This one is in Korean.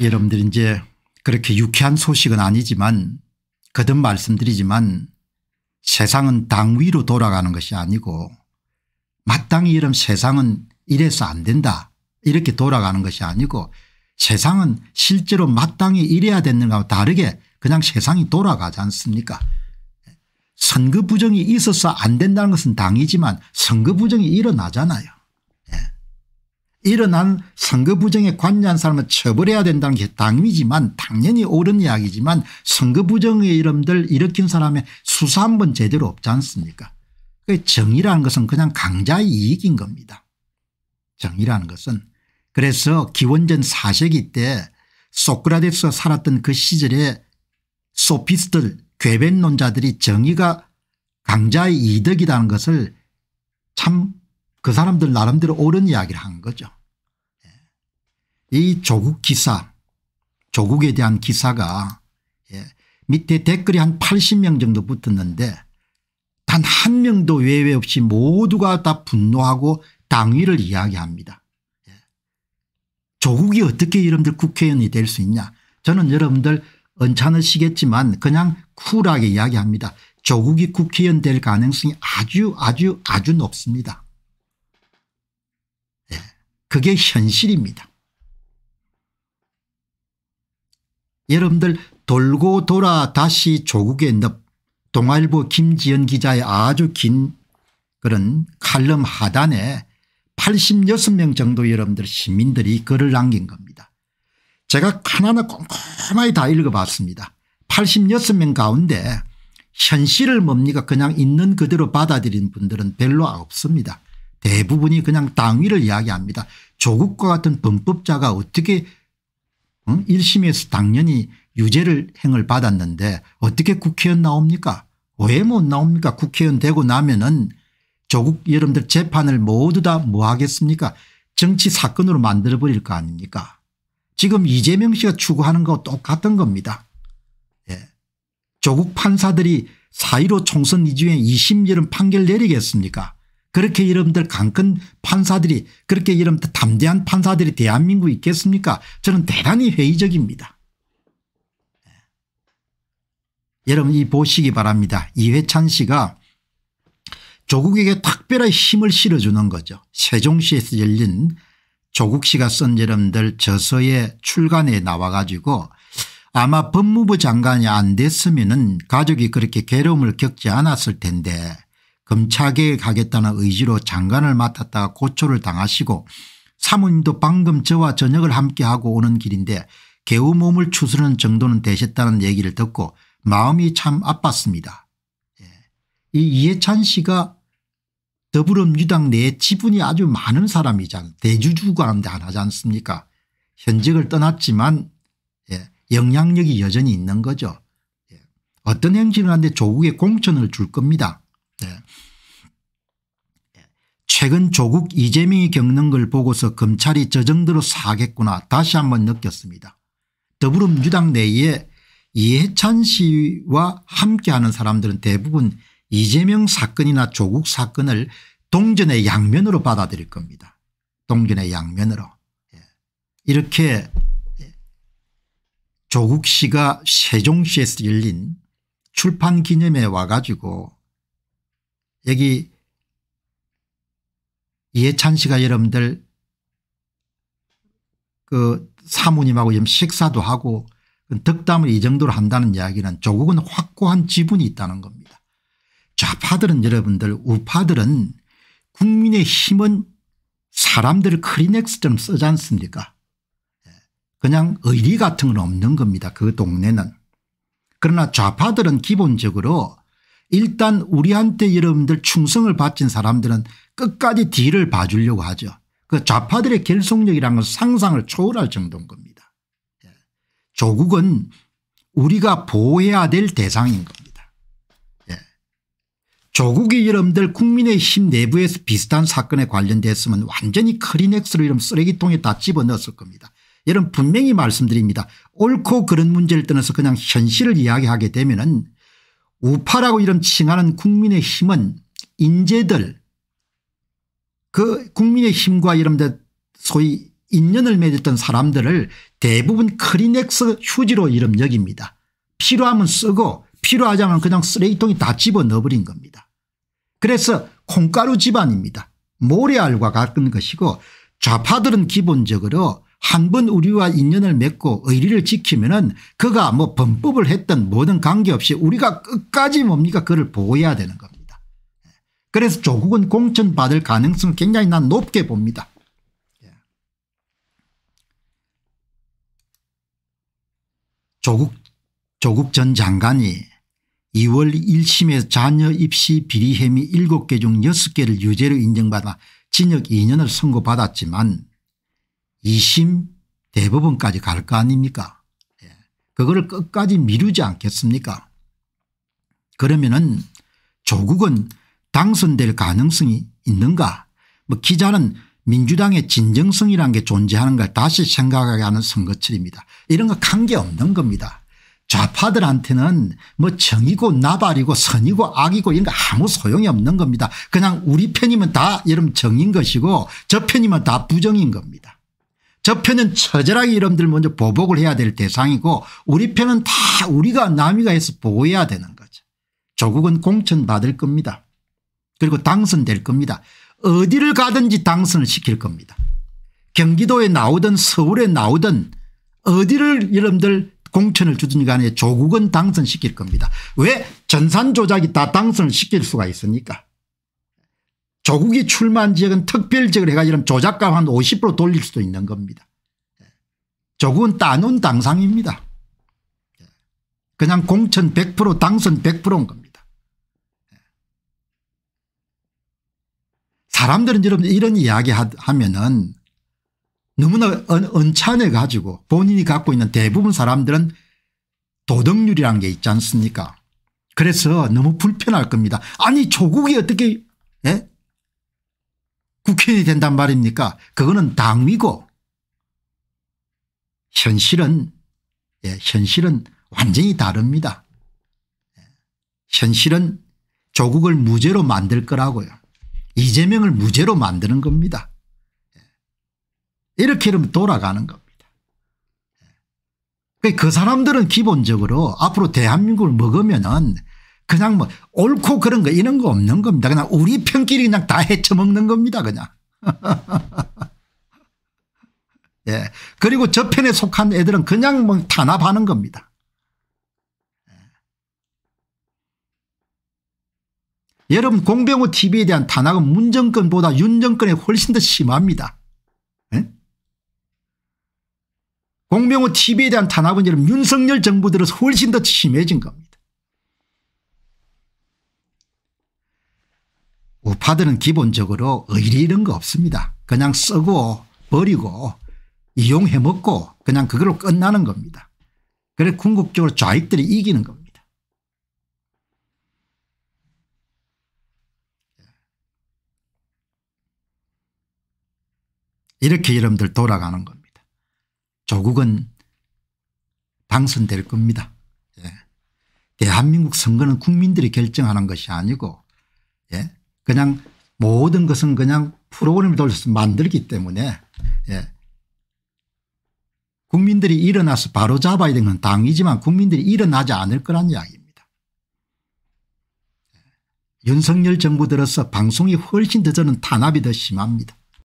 여러분들 이제 그렇게 유쾌한 소식은 아니지만 거듭 말씀드리지만 세상은 당 위로 돌아가는 것이 아니고 마땅히 이런 세상은 이래서 안 된다 이렇게 돌아가는 것이 아니고 세상은 실제로 마땅히 이래야 되는 것과 다르게 그냥 세상이 돌아가지 않습니까 선거 부정이 있어서 안 된다는 것은 당이지만 선거 부정이 일어나잖아요. 일어난 선거 부정에 관여한 사람은 처벌해야 된다는 게 당위지만 당연히 옳은 이야기지만 선거 부정의 이름들 일으킨 사람의 수사 한 번 제대로 없지 않습니까 그 정의라는 것은 그냥 강자의 이익인 겁니다. 정의라는 것은 그래서 기원전 4세기 때 소크라테스가 살았던 그 시절에 소피스들 괴변론자들이 정의가 강자의 이득이라는 것을 참그 사람들 나름대로 옳은 이야기를 한 거죠. 예. 이 조국 기사 조국에 대한 기사가 예, 밑에 댓글이 한 80명 정도 붙었는데 단 한 명도 외외 없이 모두가 다 분노하고 당위를 이야기합니다. 예. 조국이 어떻게 여러분들 국회의원이 될 수 있냐 저는 여러분들 언짢으시겠지만 그냥 쿨하게 이야기합니다. 조국이 국회의원 될 가능성이 아주 아주 아주 높습니다. 그게 현실입니다. 여러분들 돌고 돌아 다시 조국의 늪 동아일보 김지연 기자의 아주 긴 그런 칼럼 하단에 86명 정도 여러분들 시민들이 글을 남긴 겁니다. 제가 하나하나 꼼꼼하게 다 읽어봤습니다. 86명 가운데 현실을 뭡니까 그냥 있는 그대로 받아들인 분들은 별로 없습니다. 대부분이 그냥 당위를 이야기합니다. 조국과 같은 범법자가 어떻게 1심에서 당연히 유죄를 행을 받았는데 어떻게 국회의원 나옵니까 왜 못 나옵니까 국회의원 되고 나면은 조국 여러분들 재판을 모두 다 뭐 하겠습니까 정치 사건으로 만들어버릴 거 아닙니까 지금 이재명 씨가 추구하는 거 똑같은 겁니다. 예. 조국 판사들이 4.15 총선 이후에 20여름 판결 내리겠습니까 그렇게 여러분들 강큰 판사들이 그렇게 여러분들 담대한 판사들이 대한민국에 있겠습니까 저는 대단히 회의적입니다. 예. 여러분 이 보시기 바랍니다. 이회찬 씨가 조국에게 특별한 힘을 실어주는 거죠. 세종시에서 열린 조국 씨가 쓴 여러분들 저서의 출간에 나와 가지고 아마 법무부 장관이 안 됐으면 가족이 그렇게 괴로움을 겪지 않았을 텐데 검찰개혁 하겠다는 의지로 장관을 맡았다가 고초를 당하시고 사모님도 방금 저와 저녁을 함께하고 오는 길인데 개우 몸을 추스르는 정도는 되셨다는 얘기를 듣고 마음이 참 아팠습니다. 예. 이 이해찬 씨가 더불어민주당 내에 지분이 아주 많은 사람이잖아요. 대주주가운데 하나지 않습니까 현직을 떠났지만 예. 영향력이 여전히 있는 거죠. 예. 어떤 행진을 하는데 조국에 공천을 줄 겁니다. 최근 조국 이재명이 겪는 걸 보고서 검찰이 저 정도로 사겠구나 다시 한번 느꼈습니다. 더불어민주당 내에 이해찬 씨와 함께하는 사람들은 대부분 이재명 사건이나 조국 사건을 동전의 양면으로 받아들일 겁니다. 동전의 양면으로. 예. 이렇게 예. 조국 씨가 세종시에서 열린 출판기념회에 와가지고 여기 이해찬 씨가 여러분들 그 사모님하고 좀 식사도 하고 덕담을 이 정도로 한다는 이야기는 조국은 확고한 지분이 있다는 겁니다. 좌파들은 여러분들 우파들은 국민의 힘은 사람들을 크리넥스처럼 쓰지 않습니까 예, 그냥 의리 같은 건 없는 겁니다. 그 동네는. 그러나 좌파들은 기본적으로 일단 우리한테 여러분들 충성을 바친 사람들은 끝까지 뒤를 봐주려고 하죠. 그 좌파들의 결속력이란는건 상상을 초월할 정도인 겁니다. 예. 조국은 우리가 보호해야 될 대상인 겁니다. 예. 조국이 여러분들 국민의힘 내부에서 비슷한 사건에 관련됐으면 완전히 크리넥스로 이런 쓰레기통에 다 집어넣었을 겁니다. 여러분 분명히 말씀드립니다. 옳고 그런 문제를 떠나서 그냥 현실을 이야기하게 되면 은 우파라고 이름 칭하는 국민의힘은 인재들 그 국민의힘과 이름대 소위 인연을 맺었던 사람들을 대부분 크리넥스 휴지로 이름 여깁니다. 필요하면 쓰고 필요하지 않으면 그냥 쓰레기통에 다 집어넣어버린 겁니다. 그래서 콩가루 집안입니다. 모래알과 같은 것이고 좌파들은 기본적으로 한번 우리와 인연을 맺고 의리를 지키면은 그가 뭐 범법을 했던 모든 관계없이 우리가 끝까지 뭡니까 그를 보호해야 되는 겁니다. 그래서 조국은 공천받을 가능성을 굉장히 난 높게 봅니다. 조국, 조국 전 장관이 2월 1심에서 자녀 입시 비리 혐의 7개 중 6개를 유죄로 인정받아 징역 2년을 선고받았지만 2심 대법원까지 갈 거 아닙니까 예. 그거를 끝까지 미루지 않겠습니까 그러면은 조국은 당선될 가능성이 있는가 뭐 기자는 민주당의 진정성이라는 게 존재하는 걸 다시 생각하게 하는 선거철입니다. 이런 거 관계없는 겁니다. 좌파들한테는 뭐 정이고 나발이고 선이고 악이고 이런 거 아무 소용이 없는 겁니다. 그냥 우리 편이면 다 여러분 정인 것이고 저 편이면 다 부정인 겁니다. 저 편은 처절하게 이름들 먼저 보복을 해야 될 대상이고 우리 편은 다 우리가 남이가 해서 보호해야 되는 거죠. 조국은 공천받을 겁니다. 그리고 당선될 겁니다. 어디를 가든지 당선을 시킬 겁니다. 경기도에 나오든 서울에 나오든 어디를 이름들 공천을 주든 간에 조국은 당선시킬 겁니다. 왜 전산조작이 다 당선을 시킬 수가 있습니까 조국이 출마한 지역은 특별지역을 해가지고 조작감 한 50% 돌릴 수도 있는 겁니다. 조국은 따놓은 당상입니다. 그냥 공천 100% 당선 100%인 겁니다. 사람들은 여러분 이런 이야기 하면은 너무나 언짢아 가지고 본인이 갖고 있는 대부분 사람들은 도덕률이라는 게 있지 않습니까 그래서 너무 불편할 겁니다. 아니 조국이 어떻게 예? 국회의원이 된단 말입니까 그거는 당위고 현실은 예, 현실은 완전히 다릅니다. 예, 현실은 조국을 무죄로 만들 거라고요. 이재명을 무죄로 만드는 겁니다. 예, 이렇게 이러면 돌아가는 겁니다. 예, 그 사람들은 기본적으로 앞으로 대한민국을 먹으면 은 그냥 뭐 옳고 그런 거 이런 거 없는 겁니다. 그냥 우리 편끼리 그냥 다 헤쳐먹는 겁니다. 그냥. 예. 그리고 저편에 속한 애들은 그냥 뭐 탄압하는 겁니다. 예. 여러분 공병호 tv에 대한 탄압은 문정권보다 윤정권이 훨씬 더 심합니다. 예? 공병호 tv에 대한 탄압은 여러분 윤석열 정부 들어서 훨씬 더 심해진 겁니다. 파들은 기본적으로 의리 이런 거 없습니다. 그냥 쓰고 버리고 이용해 먹고 그냥 그걸로 끝나는 겁니다. 그래 궁극적으로 좌익들이 이기는 겁니다. 이렇게 여러분들 돌아가는 겁니다. 조국은 당선될 겁니다. 예. 대한민국 선거는 국민들이 결정하는 것이 아니고 예. 그냥 모든 것은 그냥 프로그램을 돌려서 만들기 때문에 예. 국민들이 일어나서 바로 잡아야 되는 건 당이지만 국민들이 일어나지 않을 거란 이야기입니다. 예. 윤석열 정부 들어서 방송이 훨씬 더 저는 탄압이 더 심합니다.